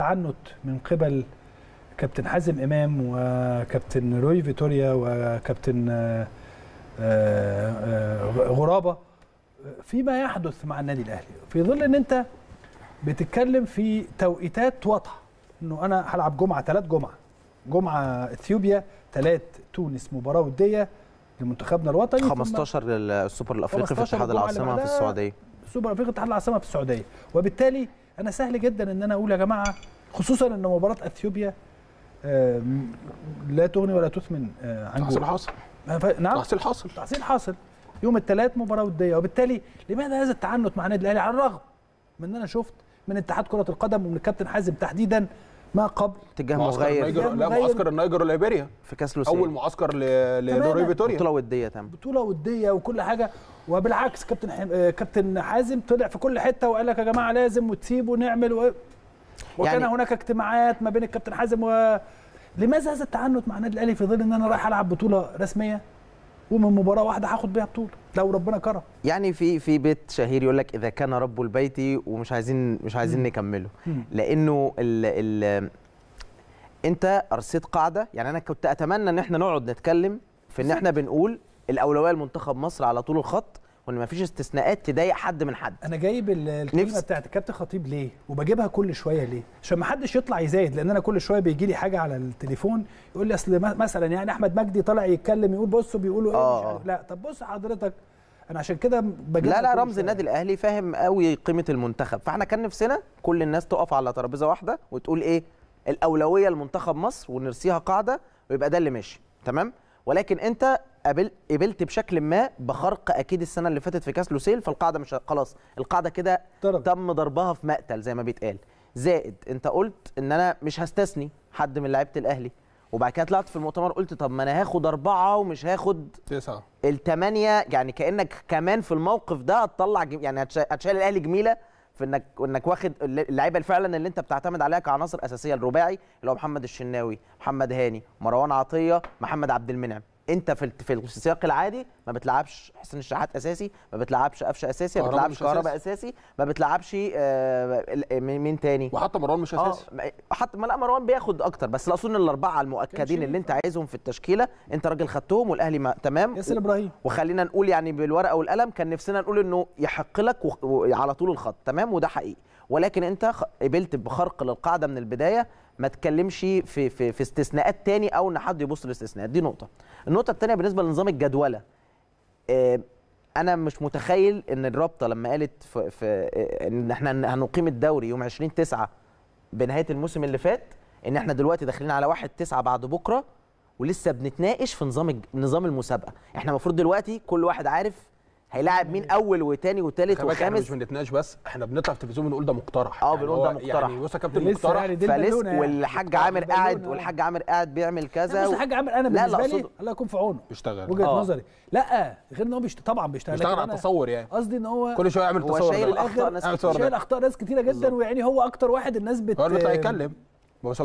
تعنت من قبل كابتن حازم امام وكابتن روي فيتوريا وكابتن آه، آه، آه، غرابه فيما يحدث مع النادي الاهلي في ظل ان انت بتتكلم في توقيتات واضحه انه انا هلعب جمعه ثلاث جمعه جمعه اثيوبيا ثلاث تونس مباراه وديه لمنتخبنا الوطني 15 للسوبر الافريقي في اتحاد العاصمه في السعوديه سوبر افريقيا اتحاد العاصمه في السعوديه وبالتالي انا سهل جدا ان انا اقول يا جماعه خصوصا ان مباراه اثيوبيا لا تغني ولا تثمن آه، عن تحصيل حاصل آه، نعم تحصيل حاصل تحصيل حاصل يوم الثلاث مباراه وديه وبالتالي لماذا هذا التعنت مع النادي الاهلي على الرغم من ان انا شفت من اتحاد كره القدم ومن الكابتن حازم تحديدا ما قبل اتجاه مغاير لا معسكر النيجر والليبيريا في كاس اول معسكر لدوري فيتوريا بطوله وديه تمام بطوله وديه وكل حاجه وبالعكس كابتن حم... آه، كابتن حازم طلع في كل حته وقال لك يا جماعه لازم وتسيبوا نعمل و... وكان يعني... هناك اجتماعات ما بين الكابتن حازم و لماذا هذا التعنت مع النادي الاهلي في ظل ان انا رايح العب بطوله رسميه ومن مباراه واحده هاخد بيها بطوله لو ربنا كرم يعني في في بيت شهير يقول لك اذا كان رب البيت ومش عايزين مش عايزين نكمله لانه ال ال انت ارسيت قاعده يعني انا كنت اتمنى ان احنا نقعد نتكلم في ان احنا بنقول الاولويه لمنتخب مصر على طول الخط وان ما فيش استثناءات تضايق حد من حد انا جايب الكلمه بتاعت كابتن خطيب ليه وبجيبها كل شويه ليه عشان ما حدش يطلع يزايد لان انا كل شويه بيجي لي حاجه على التليفون يقول لي اصل مثلا يعني احمد مجدي طالع يتكلم يقول بصوا بيقولوا ايه آه. لا طب بص حضرتك انا عشان كده بجيب لا لا رمز النادي الاهلي فاهم قوي قيمه المنتخب فاحنا كان نفسنا كل الناس تقف على ترابيزه واحده وتقول ايه الاولويه لمنتخب مصر ونرسيها قاعده ويبقى ده اللي ماشي تمام ولكن انت قبلت بشكل ما بخرق اكيد السنه اللي فاتت في كاس لوسيل فالقاعده مش خلاص القاعده كده تم ضربها في مقتل زي ما بيتقال زائد انت قلت ان انا مش هستثني حد من لعيبه الاهلي وبعد كده طلعت في المؤتمر قلت طب ما انا هاخد اربعه ومش هاخد تسعه الثمانيه يعني كانك كمان في الموقف ده هتطلع يعني هتشيل الاهلي جميله في انك انك واخد اللعيبه اللي فعلا اللي انت بتعتمد عليها كعناصر اساسيه الرباعي اللي هو محمد الشناوي محمد هاني مروان عطيه محمد عبد المنعم انت في في السياق العادي ما بتلعبش حسين الشحات اساسي ما بتلعبش قفشه اساسي ما بتلعبش كهرباء اساسي ما بتلعبش آه، مين تاني وحتى مروان مش آه، اساسي آه حتى ما لا مروان بياخد اكتر بس الاصول الاربعه المؤكدين اللي انت عايزهم في التشكيله انت راجل خدتهم والاهلي ما تمام ياسر ابراهيم وخلينا نقول يعني بالورقه والقلم كان نفسنا نقول انه يحق لك على طول الخط تمام وده حقيقي ولكن انت قبلت بخرق للقاعده من البدايه ما تكلمش في في, في استثناءات تاني او ان حد يبص للاستثناءات دي نقطه النقطه الثانيه بالنسبه لنظام الجدوله آه، انا مش متخيل ان الرابطه لما قالت في, في آه، ان احنا هنقيم الدوري يوم 20 9 بنهايه الموسم اللي فات ان احنا دلوقتي داخلين على 1 9 بعد بكره ولسه بنتناقش في نظام نظام المسابقه احنا المفروض دلوقتي كل واحد عارف هيلاعب مين اول وتاني وتالت وخامس احنا مش بنتناقش بس احنا بنطلع في التلفزيون بنقول ده مقترح اه بنقول يعني ده يعني مقترح يعني بص يا كابتن مقترح فلس يعني. والحاج عامر قاعد والحاج عامر قاعد بيعمل كذا بص الحاج عامر انا بالنسبه لا لي الله يكون في عونه بيشتغل وجهه آه. نظري لا غير ان هو بيشتغل طبعا بيشتغل بيشتغل على التصور يعني قصدي ان هو كل شويه يعمل تصور شايل اخطاء ناس شايل اخطاء ناس كتيره جدا ويعني هو اكتر واحد الناس بت هو اللي بيطلع يتكلم